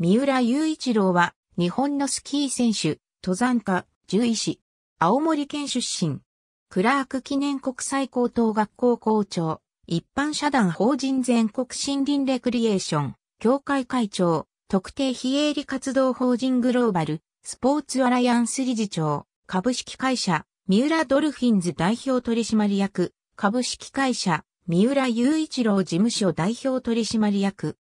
三浦雄一郎は、日本のスキー選手、登山家、獣医師、青森県出身、クラーク記念国際高等学校校長、一般社団法人全国森林レクリエーション、協会会長、特定非営利活動法人グローバル、スポーツアライアンス理事長、株式会社、三浦ドルフィンズ代表取締役、株式会社、三浦雄一郎事務所代表取締役、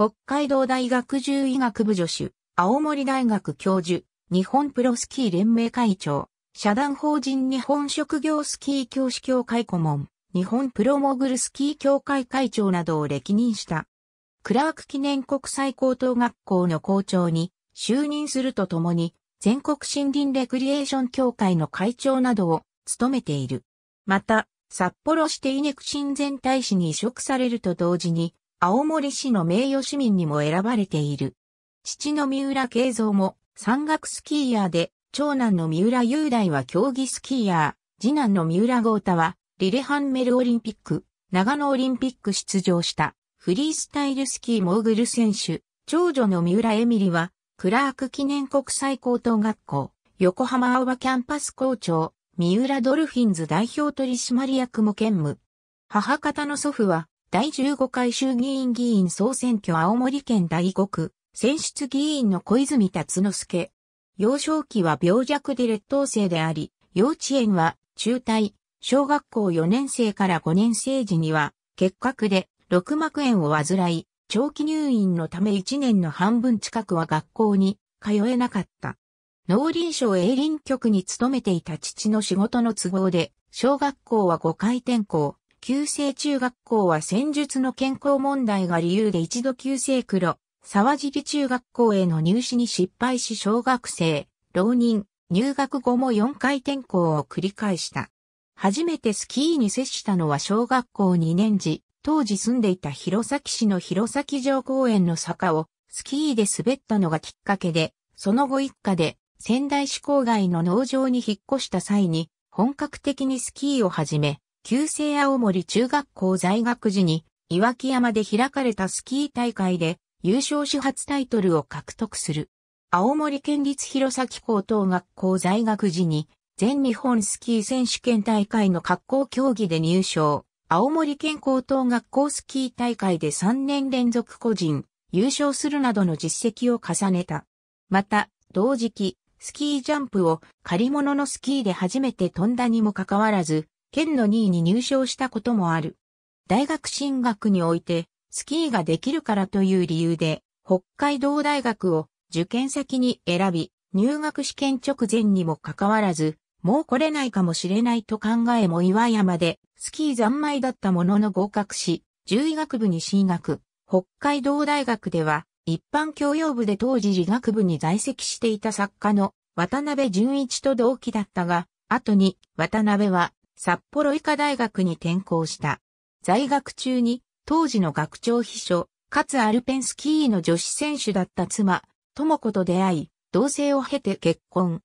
北海道大学獣医学部助手、青森大学教授、日本プロスキー連盟会長、社団法人日本職業スキー教師協会顧問、日本プロモグルスキー協会会長などを歴任した。クラーク記念国際高等学校の校長に就任するとともに、全国森林レクリエーション協会の会長などを務めている。また、札幌市定育親善大使に移植されると同時に、青森市の名誉市民にも選ばれている。父の三浦慶三も山岳スキーヤーで、長男の三浦雄大は競技スキーヤー、次男の三浦豪太はリレハンメルオリンピック、長野オリンピック出場したフリースタイルスキーモーグル選手、長女の三浦エミリはクラーク記念国際高等学校、横浜青葉キャンパス校長、三浦ドルフィンズ代表取締役も兼務。母方の祖父は第15回衆議院議員総選挙青森県第5区、選出議員の小泉達之助。幼少期は病弱で劣等生であり、幼稚園は中退、小学校4年生から5年生時には、結核で6膜炎を患い、長期入院のため1年の半分近くは学校に通えなかった。農林省営林局に勤めていた父の仕事の都合で、小学校は5回転校、旧制中学校は戦術の健康問題が理由で一度旧制黒、沢尻中学校への入試に失敗し小学生、浪人、入学後も4回転校を繰り返した。初めてスキーに接したのは小学校2年時、当時住んでいた弘前市の弘前城公園の坂をスキーで滑ったのがきっかけで、その後一家で仙台市郊外の農場に引っ越した際に本格的にスキーを始め、旧制青森中学校在学時に、岩木山で開かれたスキー大会で、優勝手発タイトルを獲得する。青森県立弘前高等学校在学時に、全日本スキー選手権大会の格好競技で入賞。青森県高等学校スキー大会で3年連続個人、優勝するなどの実績を重ねた。また、同時期、スキージャンプを借り物のスキーで初めて飛んだにもかかわらず、県の2位に入賞したこともある。大学進学において、スキーができるからという理由で、北海道大学を受験先に選び、入学試験直前にもかかわらず、もう来れないかもしれないと考えも岩山で、スキー三昧だったものの合格し、獣医学部に進学。北海道大学では、一般教養部で当時理学部に在籍していた作家の渡辺淳一と同期だったが、後に渡辺は札幌医科大学に転校した。在学中に当時の学長秘書、かつアルペンスキーの女子選手だった妻、智子と出会い、同棲を経て結婚。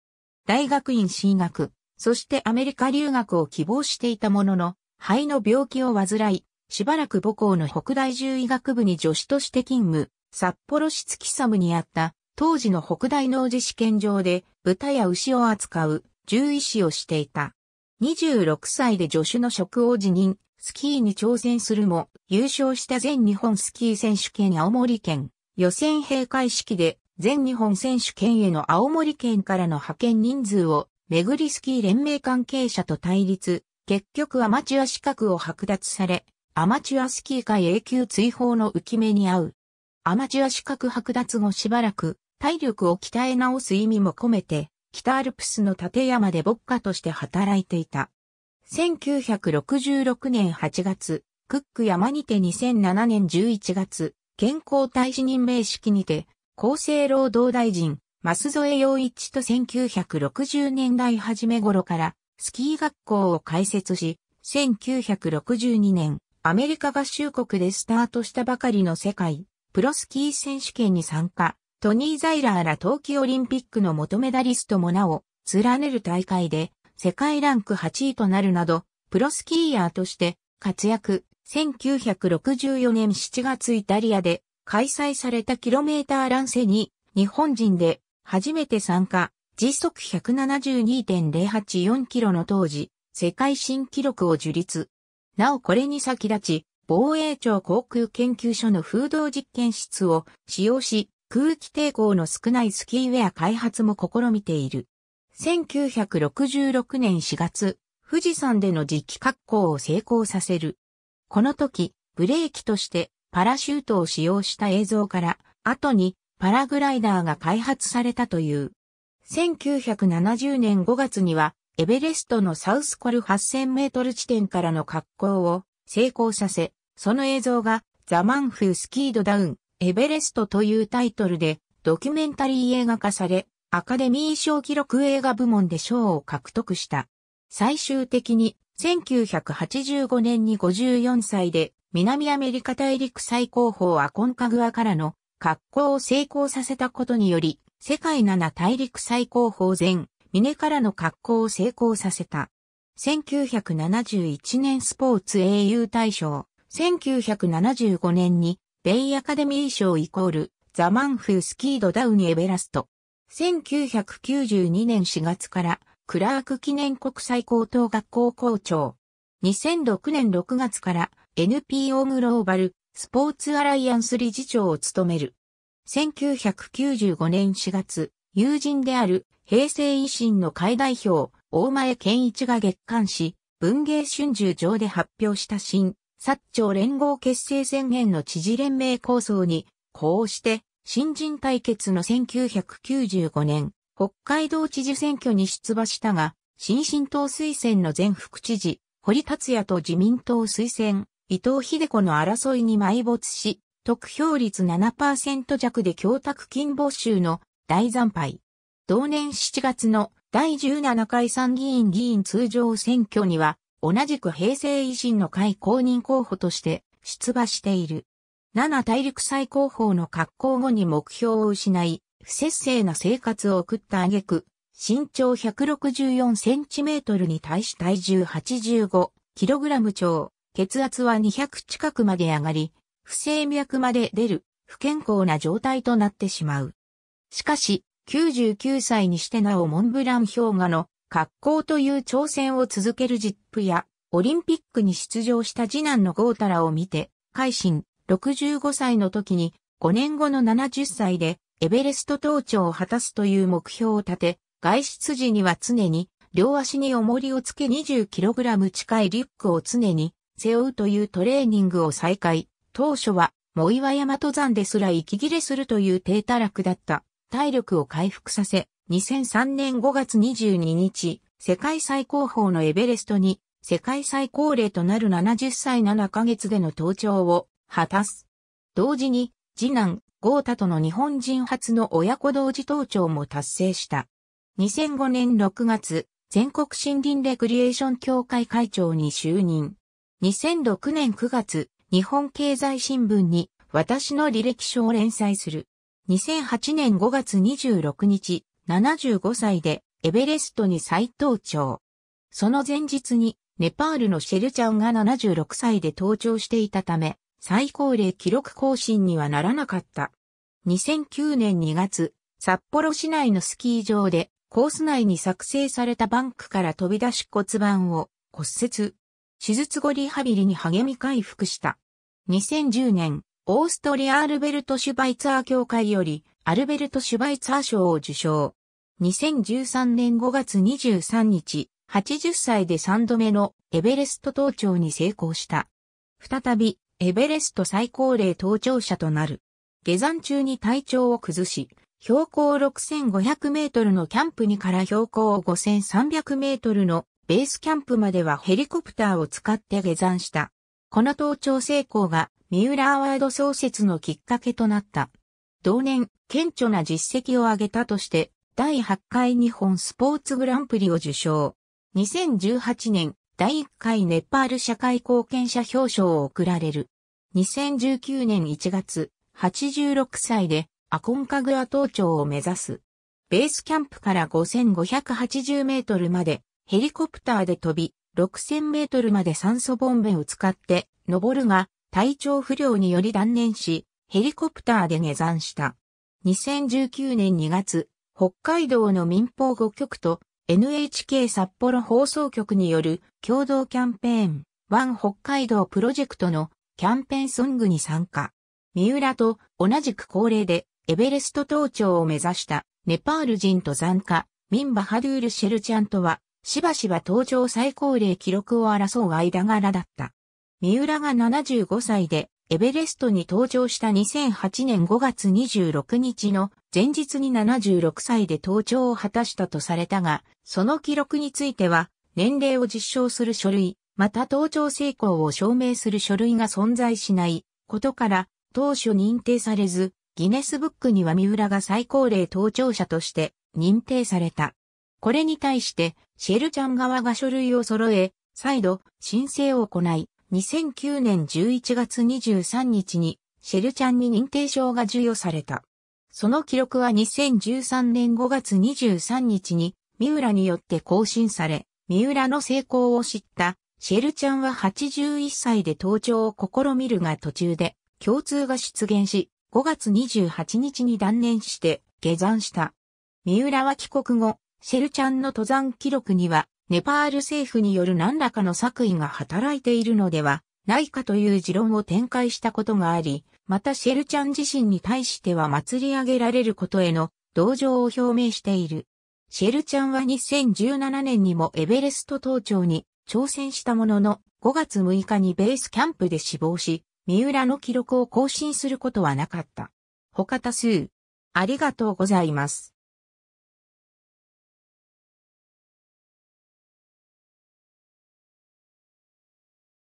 大学院進学、そしてアメリカ留学を希望していたものの、肺の病気を患い、しばらく母校の北大獣医学部に助手として勤務、札幌市月サムにあった当時の北大農事試験場で豚や牛を扱う獣医師をしていた。26歳で助手の職を辞任、スキーに挑戦するも、優勝した全日本スキー選手権青森県、予選閉会式で全日本選手権への青森県からの派遣人数を、めぐりスキー連盟関係者と対立、結局アマチュア資格を剥奪され、アマチュアスキー界永久追放の浮き目に合う。アマチュア資格剥奪後しばらく、体力を鍛え直す意味も込めて、北アルプスの立山で牧歌として働いていた。1966年8月、クック山にて2007年11月、健康大使任命式にて、厚生労働大臣、舛添洋一と1960年代初め頃から、スキー学校を開設し、1962年、アメリカ合衆国でスタートしたばかりの世界、プロスキー選手権に参加。トニー・ザイラーら冬季オリンピックの元メダリストもなお、連ねる大会で、世界ランク8位となるなど、プロスキーヤーとして活躍。1964年7月イタリアで開催されたキロメーターランセに日本人で初めて参加。時速172.084キロの当時、世界新記録を樹立。なおこれに先立ち、防衛庁航空研究所の風洞実験室を使用し、空気抵抗の少ないスキーウェア開発も試みている。1966年4月、富士山での実機滑好を成功させる。この時、ブレーキとしてパラシュートを使用した映像から、後にパラグライダーが開発されたという。1970年5月には、エベレストのサウスコル8000メートル地点からの滑好を成功させ、その映像がザ・マンフースキードダウンエベレストというタイトルでドキュメンタリー映画化され、アカデミー賞記録映画部門で賞を獲得した。最終的に1985年に54歳で南アメリカ大陸最高峰アコンカグアからの格好を成功させたことにより、世界7大陸最高峰全、峰からの格好を成功させた。1971年スポーツ英雄大賞、1975年にベイアカデミー賞イコール、ザ・マンフー・スキード・ダウニ・エベラスト。1992年4月から、クラーク記念国際高等学校校長。2006年6月から、NPO グローバル、スポーツアライアンス理事長を務める。1995年4月、友人である平成維新の会代表、大前健一が月刊誌、文芸春秋上で発表した新、薩長連合結成宣言の知事連盟構想に、こうして、新人対決の1995年、北海道知事選挙に出馬したが、新進党推薦の前副知事、堀達也と自民党推薦、伊藤秀子の争いに埋没し、得票率7%弱で供託金没収の大惨敗。同年7月の第17回参議院議員通常選挙には、同じく平成維新の会公認候補として出馬している。7大陸最高峰の格好後に目標を失い、不節制な生活を送った挙句、身長164センチメートルに対し体重85キログラム超、血圧は200近くまで上がり、不整脈まで出る、不健康な状態となってしまう。しかし、99歳にしてなおモンブラン氷河の格好という挑戦を続けるジップや、オリンピックに出場した次男のゴータラを見て、改心65歳の時に5年後の70歳でエベレスト登頂を果たすという目標を立て、外出時には常に両足に重りをつけ 20kg 近いリュックを常に背負うというトレーニングを再開。当初は、藻岩山登山ですら息切れするという低たらくだった体力を回復させ、2003年5月22日、世界最高峰のエベレストに、世界最高齢となる70歳7ヶ月での登頂を果たす。同時に、次男、豪太との日本人初の親子同時登頂も達成した。2005年6月、全国森林レクリエーション協会会長に就任。2006年9月、日本経済新聞に私の履歴書を連載する。2008年5月26日、75歳でエベレストに再登頂。その前日にネパールのシェルちゃんが76歳で登頂していたため、最高齢記録更新にはならなかった。2009年2月、札幌市内のスキー場でコース内に作成されたバンクから飛び出し骨盤を骨折。手術後リハビリに励み回復した。2010年、オーストリア・アルベルト・シュバイツァー協会より、アルベルト・シュバイツァー賞を受賞。2013年5月23日、80歳で3度目のエベレスト登頂に成功した。再び、エベレスト最高齢登頂者となる。下山中に体調を崩し、標高6500メートルのキャンプにから標高5300メートルのベースキャンプまではヘリコプターを使って下山した。この登頂成功が三浦アワード創設のきっかけとなった。同年、顕著な実績を挙げたとして、第8回日本スポーツグランプリを受賞。2018年、第1回ネパール社会貢献者表彰を贈られる。2019年1月、86歳でアコンカグア登長を目指す。ベースキャンプから5580メートルまでヘリコプターで飛び、6000メートルまで酸素ボンベを使って登るが、体調不良により断念し、ヘリコプターで下山した。2019年2月、北海道の民放5局と NHK 札幌放送局による共同キャンペーン、ワン北海道プロジェクトのキャンペーンソングに参加。三浦と同じく高齢でエベレスト登頂を目指したネパール人登山家、ミンバハドゥール・シェルチャンとは、しばしば登頂最高齢記録を争う間柄だった。三浦が75歳でエベレストに登場した2008年5月26日の前日に76歳で登頂を果たしたとされたが、その記録については、年齢を実証する書類、また登頂成功を証明する書類が存在しないことから、当初認定されず、ギネスブックには三浦が最高齢登頂者として認定された。これに対して、シェルちゃん側が書類を揃え、再度申請を行い、2009年11月23日にシェルちゃんに認定証が授与された。その記録は2013年5月23日に三浦によって更新され、三浦の成功を知ったシェルちゃんは81歳で登頂を試みるが途中で共通が出現し、5月28日に断念して下山した。三浦は帰国後、シェルちゃんの登山記録にはネパール政府による何らかの作為が働いているのではないかという持論を展開したことがあり、またシェルちゃん自身に対しては祭り上げられることへの同情を表明している。シェルちゃんは2017年にもエベレスト登頂に挑戦したものの5月6日にベースキャンプで死亡し、三浦の記録を更新することはなかった。他多数。ありがとうございます。